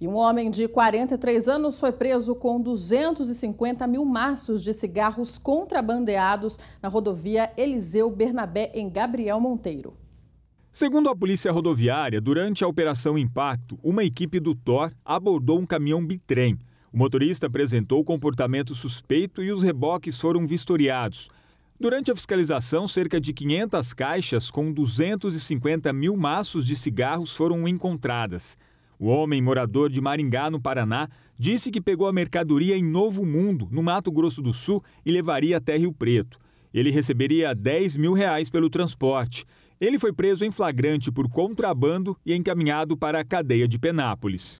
E um homem de 43 anos foi preso com 250 mil maços de cigarros contrabandeados na rodovia Eliseu Bernabé, em Gabriel Monteiro. Segundo a Polícia Rodoviária, durante a Operação Impacto, uma equipe do TOR abordou um caminhão bitrem. O motorista apresentou comportamento suspeito e os reboques foram vistoriados. Durante a fiscalização, cerca de 500 caixas com 250 mil maços de cigarros foram encontradas. O homem, morador de Maringá, no Paraná, disse que pegou a mercadoria em Novo Mundo, no Mato Grosso do Sul, e levaria até Rio Preto. Ele receberia 10 mil reais pelo transporte. Ele foi preso em flagrante por contrabando e encaminhado para a cadeia de Penápolis.